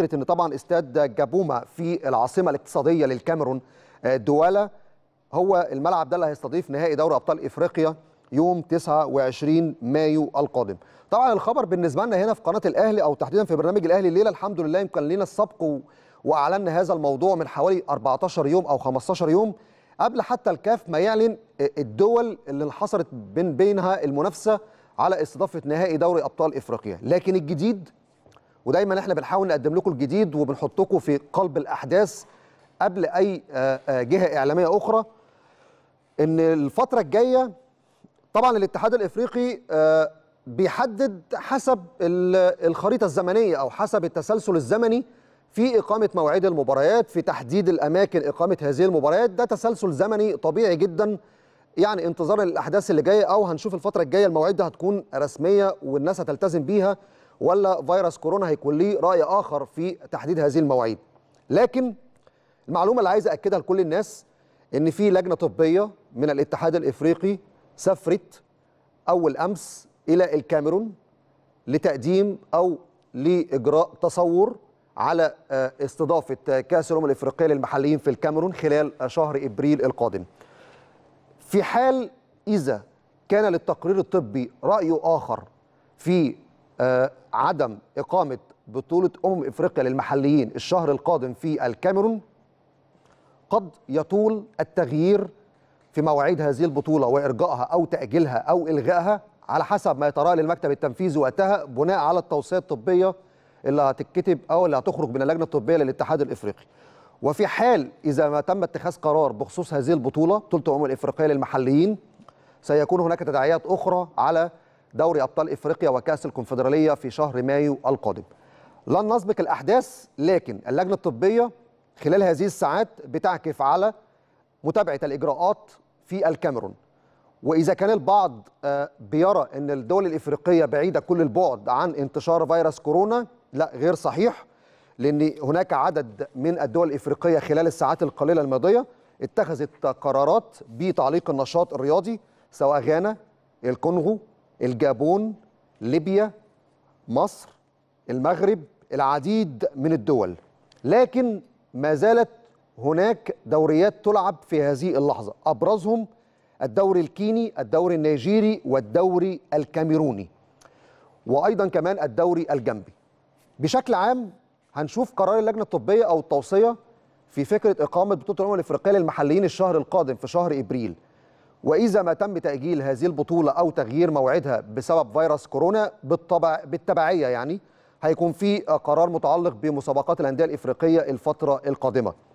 فكره ان طبعا استاد جابوما في العاصمه الاقتصاديه للكاميرون آه، دوالا هو الملعب ده اللي هيستضيف نهائي دوري ابطال افريقيا يوم 29 مايو القادم. طبعا الخبر بالنسبه لنا هنا في قناه الاهلي او تحديدا في برنامج الاهلي الليله الحمد لله يمكن لنا السبق واعلنا هذا الموضوع من حوالي 14 يوم او 15 يوم قبل حتى الكاف ما يعلن آه، الدول اللي انحصرت بين بينها المنافسه على استضافه نهائي دوري ابطال افريقيا، لكن الجديد ودايما احنا بنحاول نقدم لكم الجديد وبنحطكم في قلب الاحداث قبل اي آه، آه، جهه اعلاميه اخرى ان الفتره الجايه طبعا الاتحاد الافريقي آه، بيحدد حسب الخريطه الزمنيه او حسب التسلسل الزمني في اقامه مواعيد المباريات في تحديد الاماكن اقامه هذه المباريات ده تسلسل زمني طبيعي جدا يعني انتظارا للاحداث اللي جايه او هنشوف الفتره الجايه المواعيد دي هتكون رسميه والناس هتلتزم بيها ولا فيروس كورونا هيكون ليه راي اخر في تحديد هذه المواعيد لكن المعلومه اللي عايز اكدها لكل الناس ان في لجنه طبيه من الاتحاد الافريقي سافرت اول امس الى الكاميرون لتقديم او لاجراء تصور على آه، استضافه آه، كاس الامم الافريقيه للمحليين في الكاميرون خلال شهر ابريل القادم. في حال اذا كان للتقرير الطبي راي اخر في آه، عدم اقامه بطوله امم افريقيا للمحليين الشهر القادم في الكاميرون قد يطول التغيير في مواعيد هذه البطوله وارجائها او تاجيلها او الغائها على حسب ما يتراه للمكتب التنفيذي وقتها بناء على التوصيه الطبيه اللي هتتكتب او اللي هتخرج من اللجنه الطبيه للاتحاد الافريقي. وفي حال اذا ما تم اتخاذ قرار بخصوص هذه البطوله بطوله أمم إفريقيا للمحليين سيكون هناك تداعيات اخرى على دوري أبطال إفريقيا وكأس الكونفدرالية في شهر مايو القادم لن نسبق الأحداث لكن اللجنة الطبية خلال هذه الساعات بتعكف على متابعة الإجراءات في الكاميرون وإذا كان البعض آه، بيرى أن الدول الإفريقية بعيدة كل البعد عن انتشار فيروس كورونا لا غير صحيح لأن هناك عدد من الدول الإفريقية خلال الساعات القليلة الماضية اتخذت قرارات بتعليق النشاط الرياضي سواء غانا الكونغو الجابون ليبيا مصر المغرب العديد من الدول لكن ما زالت هناك دوريات تلعب في هذه اللحظة أبرزهم الدوري الكيني الدوري النيجيري والدوري الكاميروني وأيضا كمان الدوري الجنبي بشكل عام هنشوف قرار اللجنة الطبية أو التوصية في فكرة إقامة بطولة الأمم الأفريقية للمحليين الشهر القادم في شهر إبريل وإذا ما تم تأجيل هذه البطولة أو تغيير موعدها بسبب فيروس كورونا بالطبع بالتبعية يعني هيكون في قرار متعلق بمسابقات الأندية الإفريقية الفترة القادمة